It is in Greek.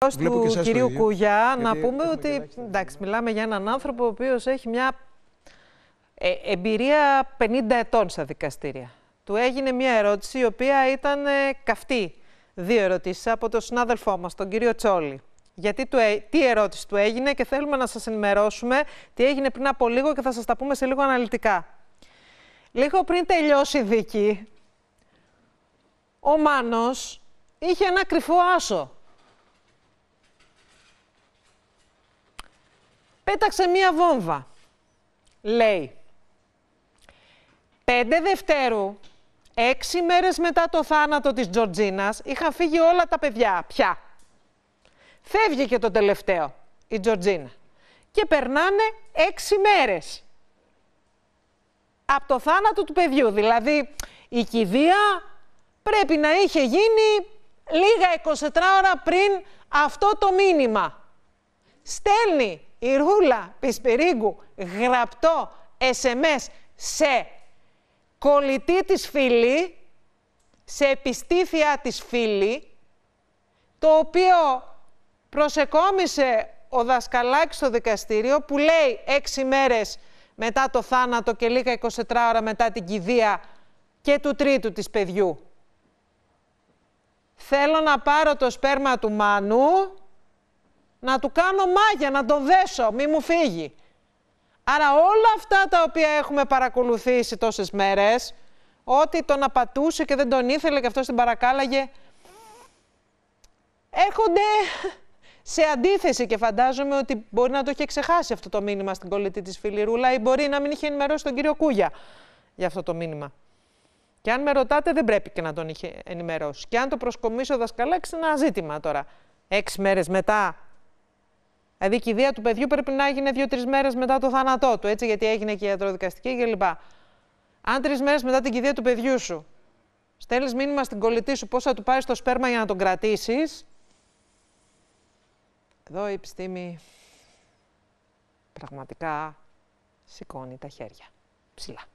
Του κυρίου ίδιο, Κουγιά, να πούμε ότι εντάξει, μιλάμε για έναν άνθρωπο ο οποίος έχει μια ε, εμπειρία 50 ετών στα δικαστήρια. Του έγινε μια ερώτηση η οποία ήταν ε, καυτή. Δύο ερωτήσεις από τον συνάδελφό μας, τον κύριο Τσόλη. Γιατί του, ε, τι ερώτηση του έγινε και θέλουμε να σας ενημερώσουμε τι έγινε πριν από λίγο και θα σας τα πούμε σε λίγο αναλυτικά. Λίγο πριν τελειώσει η δίκη, ο Μάνος είχε ένα κρυφό άσο πέταξε μία βόμβα. Λέει, πέντε Δευτέρου, έξι μέρες μετά το θάνατο της Τζορτζίνας, είχαν φύγει όλα τα παιδιά. Πια. Φεύγει και το τελευταίο, η Τζορτζίνα. Και περνάνε έξι μέρες. Από το θάνατο του παιδιού. Δηλαδή, η κηδεία πρέπει να είχε γίνει λίγα 24 ώρα πριν αυτό το μήνυμα. Στέλνει η Ρούλα Πισπυρίγκου γραπτό SMS σε κολλητή της φίλη, σε επιστήθια της φίλη, το οποίο προσεκόμισε ο δασκαλάκης στο δικαστήριο που λέει έξι μέρες μετά το θάνατο και λίγα 24 ώρα μετά την κηδεία και του τρίτου της παιδιού. Θέλω να πάρω το σπέρμα του Μάνου να του κάνω μάγια, να τον δέσω, μη μου φύγει. Άρα όλα αυτά τα οποία έχουμε παρακολουθήσει τόσες μέρες, ότι τον απατούσε και δεν τον ήθελε και αυτό την παρακάλαγε, έρχονται σε αντίθεση και φαντάζομαι ότι μπορεί να το είχε ξεχάσει αυτό το μήνυμα στην κολλητή της Φιλιρούλα ή μπορεί να μην είχε ενημερώσει τον κύριο Κούγια για αυτό το μήνυμα. Και αν με ρωτάτε, δεν πρέπει και να τον είχε ενημερώσει. Και αν το προσκομίσω δασκαλά, ένα ζήτημα τώρα. Έξι μέρες μετά Δηλαδή η κηδεία του παιδιού πρέπει να έγινε δύο-τρει μέρες μετά το θάνατό του, έτσι, γιατί έγινε και ιατροδικαστική κλπ. Αν τρεις μέρες μετά την κηδεία του παιδιού σου στέλνεις μήνυμα στην κολλητή σου πώς θα του πάρεις το σπέρμα για να τον κρατήσεις. Εδώ η επιστήμη πραγματικά σηκώνει τα χέρια ψηλά.